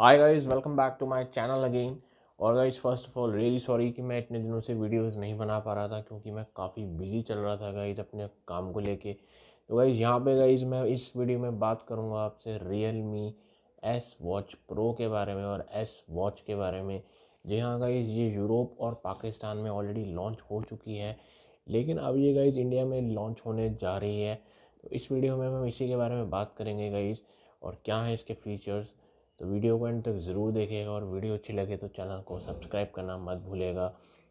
hi guys welcome back to my channel again और guys first of all really sorry कि मैं इतने दिनों से वीडियोस नहीं बना पा रहा था क्योंकि मैं काफ़ी बिजी चल रहा था गाइस अपने काम को लेके तो गाइस यहाँ पे गाइस मैं इस वीडियो में बात करूँगा आपसे Realme S watch pro के बारे में और एस वॉच के बारे में जी हाँ गाइज ये यूरोप और पाकिस्तान में ऑलरेडी लॉन्च हो चुकी है लेकिन अब ये गाइज़ इंडिया में लॉन्च होने जा रही है तो इस वीडियो में हम इसी के बारे में बात करेंगे गाइज़ और क्या है इसके फीचर्स तो वीडियो को एंड तक ज़रूर देखिएगा और वीडियो अच्छी लगे तो चैनल को सब्सक्राइब करना मत भूलेगा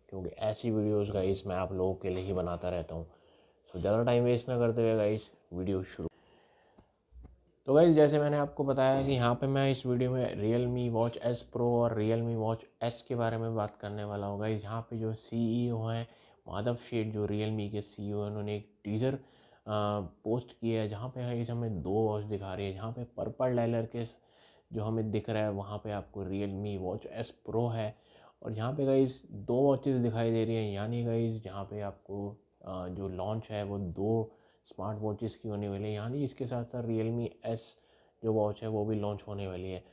क्योंकि ऐसी वीडियोज़ का मैं आप लोगों के लिए ही बनाता रहता हूँ सो ज़्यादा टाइम वेस्ट ना करते हुए गाइस वीडियो शुरू तो गाइस जैसे मैंने आपको बताया कि यहाँ पे मैं इस वीडियो में Realme watch S pro और रियल मी वॉच एस के बारे में बात करने वाला हूँ गाइस यहाँ पे जो सीईओ e हैं माधव शेठ जो रियल मी के सी ओ e उन्होंने एक टीज़र पोस्ट किया है जहाँ पे इस हमें दो वॉच दिखा रही है जहाँ पे पर्पल डायलर के जो हमें दिख रहा है वहाँ पे आपको Realme watch S pro है और यहाँ पे गई दो वॉचेज़ दिखाई दे रही हैं यानी गई यहाँ पे आपको जो लॉन्च है वो दो स्मार्ट वॉचेस की होने वाली है यानी इसके साथ साथ रियल मी एस जो वॉच है वो भी लॉन्च होने वाली है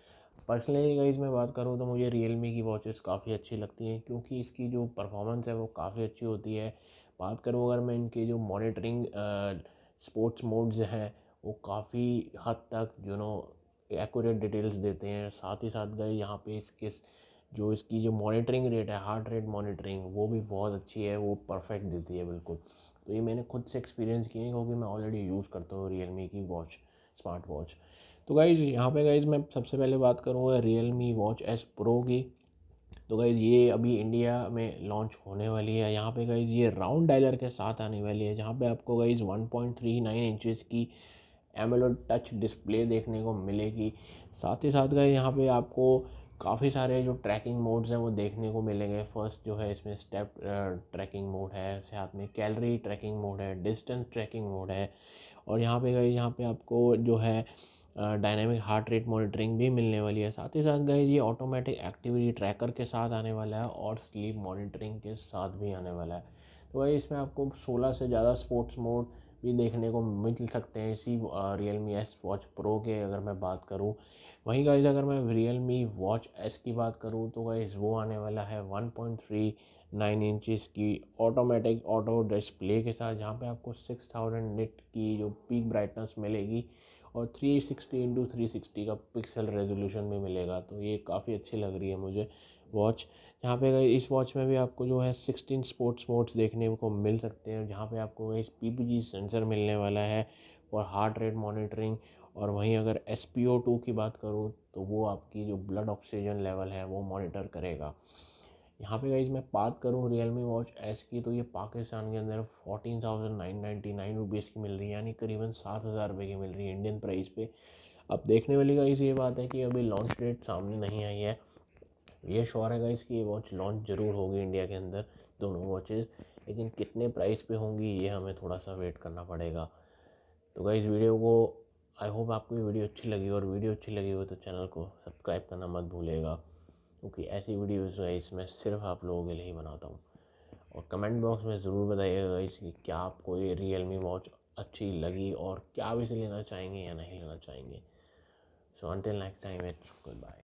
पर्सनली गई मैं बात करूँ तो मुझे रियल मी की वॉचेस काफ़ी अच्छी लगती हैं क्योंकि इसकी जो परफॉर्मेंस है वो काफ़ी अच्छी होती है बात करूँ अगर मैं इनके जो मॉनिटरिंग स्पोर्ट्स मोड्स हैं वो काफ़ी हद तक जो नो एक्यूरेट डिटेल्स देते हैं साथ ही साथ गए यहाँ पे इसके जो इसकी जो मॉनिटरिंग रेट है हार्ट रेट मॉनिटरिंग वो भी बहुत अच्छी है वो परफेक्ट देती है बिल्कुल तो ये मैंने खुद से एक्सपीरियंस किए क्योंकि मैं ऑलरेडी यूज़ करता हूँ रियल की वॉच स्मार्ट वॉच तो गाइज यहाँ पे गाइज मैं सबसे पहले बात करूँगा Realme watch S pro की तो गाइज ये अभी इंडिया में लॉन्च होने वाली है यहाँ पे गाइज ये राउंड डायलर के साथ आने वाली है जहाँ पे आपको गाइज 1.39 पॉइंट इंचेस की एमोलेड टच डिस्प्ले देखने को मिलेगी साथ ही साथ गए यहाँ पे आपको काफ़ी सारे जो ट्रैकिंग मोड्स हैं वो देखने को मिलेंगे फर्स्ट जो है इसमें स्टेप ट्रैकिंग मोड है साथ में कैलरी ट्रैकिंग मोड है डिस्टेंस ट्रैकिंग मोड है और यहाँ पे गए यहाँ पे आपको जो है डायनेमिक हार्ट रेट मॉनिटरिंग भी मिलने वाली है साथ ही साथ गए ये ऑटोमेटिक एक्टिविटी ट्रैकर के साथ आने वाला है और स्लीप मॉनिटरिंग के साथ भी आने वाला है तो वही इसमें आपको सोलह से ज़्यादा स्पोर्ट्स मोड भी देखने को मिल सकते हैं इसी Realme S watch pro के अगर मैं बात करूँ वहीं गाइज अगर मैं रियल मी वॉच एस की बात करूँ तो गाइज वो आने वाला है one point three nine inches की ऑटोमेटिक ऑटो डिस्प्ले के साथ जहाँ पे आपको सिक्स थाउजेंड निट की जो पीक ब्राइटनेस मिलेगी और three sixty into three sixty का पिक्सल रेजोल्यूशन भी मिलेगा तो ये काफ़ी अच्छी लग रही है मुझे वॉच यहाँ पे इस वॉच में भी आपको जो है सिक्सटीन स्पोर्ट्स मोड्स देखने को मिल सकते हैं जहाँ पे आपको एक पी सेंसर मिलने वाला है और हार्ट रेट मॉनिटरिंग और वहीं अगर एस पी ओ टू की बात करूँ तो वो आपकी जो ब्लड ऑक्सीजन लेवल है वो मॉनिटर करेगा यहाँ पे गई मैं बात करूँ रियल मी वॉच एस की तो ये पाकिस्तान के अंदर fourteen thousand nine ninety nine rupees की मिल रही है यानी करीबन सात हज़ार रुपये की मिल रही है इंडियन प्राइस पे अब देखने वाली गाइज ये बात है कि अभी लॉन्च डेट सामने नहीं आई है ये श्योर है गाइस कि ये वॉच लॉन्च ज़रूर होगी इंडिया के अंदर दोनों वॉचेज़ लेकिन कितने प्राइस पे होंगी ये हमें थोड़ा सा वेट करना पड़ेगा तो गाइस वीडियो को आई होप आपको ये वीडियो अच्छी लगी और वीडियो अच्छी लगी हो तो चैनल को सब्सक्राइब करना मत भूलेगा क्योंकि ऐसी वीडियोज़ गाइस मैं सिर्फ आप लोगों के लिए ही बनाता हूँ और कमेंट बॉक्स में ज़रूर बताइएगा गाइस कि क्या आपको ये रियल मी वॉच अच्छी लगी और क्या आप इसे लेना चाहेंगे या नहीं लेना चाहेंगे so until next time it's good bye